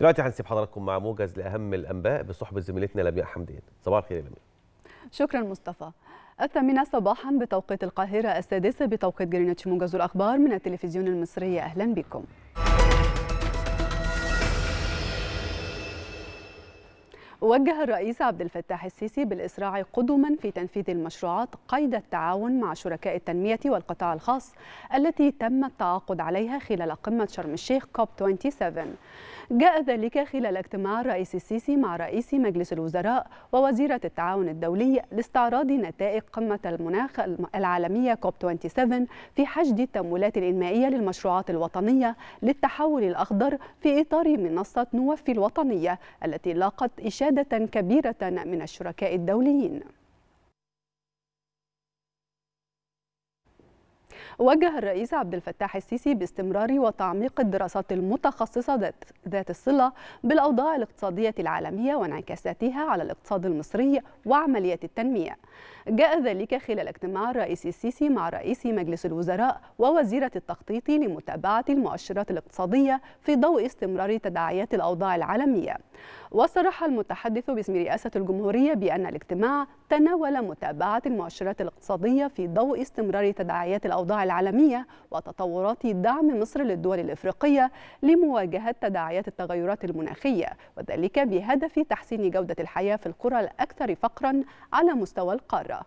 دلوقتي هنسيب حضراتكم مع موجز لاهم الانباء بصحبه زميلتنا لمياء حمدين صباح الخير يا لمياء شكرا مصطفى الثامنة صباحا بتوقيت القاهرة السادسة بتوقيت جرينتش موجز الأخبار من التلفزيون المصري أهلا بكم وجه الرئيس عبد الفتاح السيسي بالإسراع قدما في تنفيذ المشروعات قيد التعاون مع شركاء التنمية والقطاع الخاص التي تم التعاقد عليها خلال قمة شرم الشيخ كوب 27 جاء ذلك خلال اجتماع الرئيس السيسي مع رئيس مجلس الوزراء ووزيرة التعاون الدولي لاستعراض نتائج قمة المناخ العالمية كوب 27 في حشد التمويلات الإنمائية للمشروعات الوطنية للتحول الأخضر في إطار منصة نوفي الوطنية التي لاقت إشادة مساعدة كبيرة من الشركاء الدوليين وجه الرئيس عبد الفتاح السيسي باستمرار وتعميق الدراسات المتخصصة ذات الصلة بالأوضاع الاقتصادية العالمية وانعكاساتها على الاقتصاد المصري وعملية التنمية جاء ذلك خلال اجتماع الرئيس السيسي مع رئيس مجلس الوزراء ووزيرة التخطيط لمتابعة المؤشرات الاقتصادية في ضوء استمرار تداعيات الأوضاع العالمية وصرح المتحدث باسم رئاسة الجمهورية بأن الاجتماع تناول متابعة المؤشرات الاقتصادية في ضوء استمرار تداعيات الأوضاع العالمية وتطورات دعم مصر للدول الإفريقية لمواجهة تداعيات التغيرات المناخية وذلك بهدف تحسين جودة الحياة في القرى الأكثر فقرا على مستوى القارة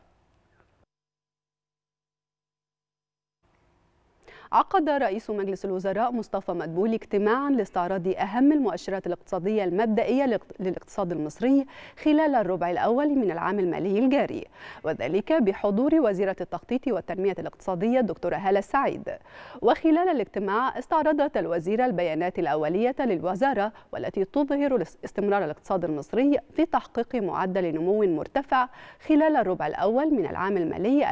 عقد رئيس مجلس الوزراء مصطفى مدبولي اجتماعا لاستعراض أهم المؤشرات الاقتصادية المبدئية للاقتصاد المصري خلال الربع الأول من العام المالي الجاري وذلك بحضور وزيرة التخطيط والتنمية الاقتصادية الدكتورة هالة السعيد وخلال الاجتماع استعرضت الوزيرة البيانات الأولية للوزارة والتي تظهر استمرار الاقتصاد المصري في تحقيق معدل نمو مرتفع خلال الربع الأول من العام المالي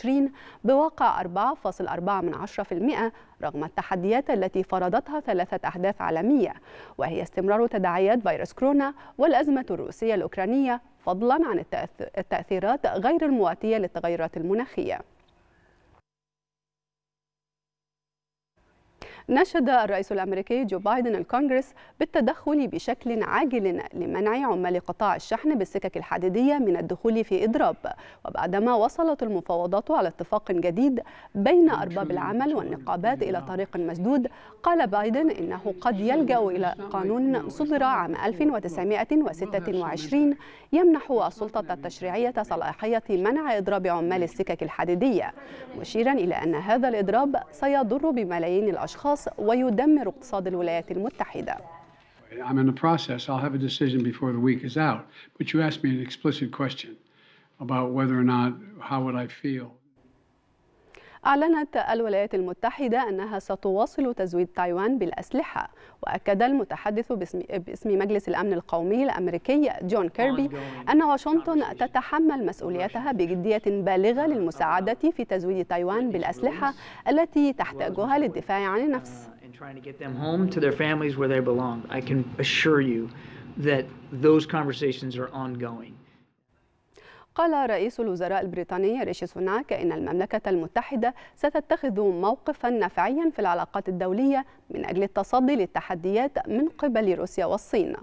2022-2023 بواقع 4.4% رغم التحديات التي فرضتها ثلاثة أحداث عالمية وهي استمرار تداعيات فيروس كورونا والأزمة الروسية الأوكرانية فضلا عن التأثيرات غير المواتية للتغيرات المناخية نشد الرئيس الأمريكي جو بايدن الكونغرس بالتدخل بشكل عاجل لمنع عمال قطاع الشحن بالسكك الحديدية من الدخول في إضراب وبعدما وصلت المفاوضات على اتفاق جديد بين أرباب العمل والنقابات إلى طريق مسدود قال بايدن إنه قد يلجأ إلى قانون صدر عام 1926 يمنح السلطة التشريعية صلاحية منع إضراب عمال السكك الحديدية مشيرا إلى أن هذا الإضراب سيضر بملايين الأشخاص الرصاص ويدمر اقتصاد الولايات المتحدة I'm in the process. I'll have a decision before the week is out. But you asked me an explicit question about whether or not, how would I feel. أعلنت الولايات المتحدة أنها ستواصل تزويد تايوان بالأسلحة وأكد المتحدث باسم, باسم مجلس الأمن القومي الأمريكي جون كيربي أن واشنطن تتحمل مسؤوليتها بجدية بالغة للمساعدة في تزويد تايوان بالأسلحة التي تحتاجها للدفاع عن النفس uh, trying to get them home to their families where they belong. I can assure you that those conversations are ongoing. قال رئيس الوزراء البريطاني ريشي سوناك إن المملكة المتحدة ستتخذ موقفا نفعيا في العلاقات الدولية من أجل التصدي للتحديات من قبل روسيا والصين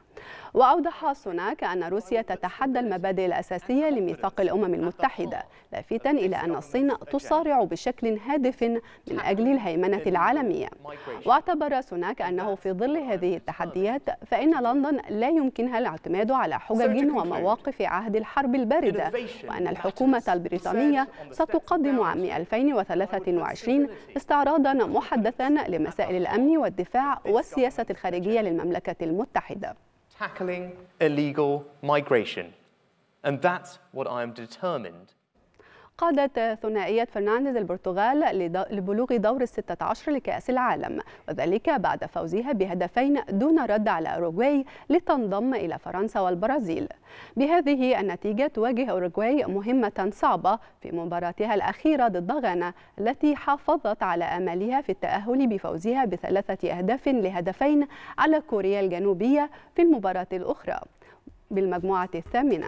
وأوضح سوناك أن روسيا تتحدى المبادئ الأساسية لميثاق الأمم المتحدة لافتا إلى أن الصين تصارع بشكل هادف من أجل الهيمنة العالمية واعتبر سوناك أنه في ظل هذه التحديات فإن لندن لا يمكنها الاعتماد على حجج ومواقف عهد الحرب الباردة وأن الحكومة البريطانية ستقدم عام 2023 استعراضا محدثا لمسائل الأمن والدفاع والسياسة الخارجية للمملكة المتحدة tackling illegal migration. And that's what I am determined قادت ثنائية فرنانديز البرتغال لبلوغ دور ال 16 لكأس العالم وذلك بعد فوزها بهدفين دون رد على أوروغواي لتنضم إلى فرنسا والبرازيل بهذه النتيجة تواجه أوروغواي مهمة صعبة في مباراتها الأخيرة ضد غانا التي حافظت على أملها في التأهل بفوزها بثلاثة أهداف لهدفين على كوريا الجنوبية في المباراة الأخرى بالمجموعة الثامنة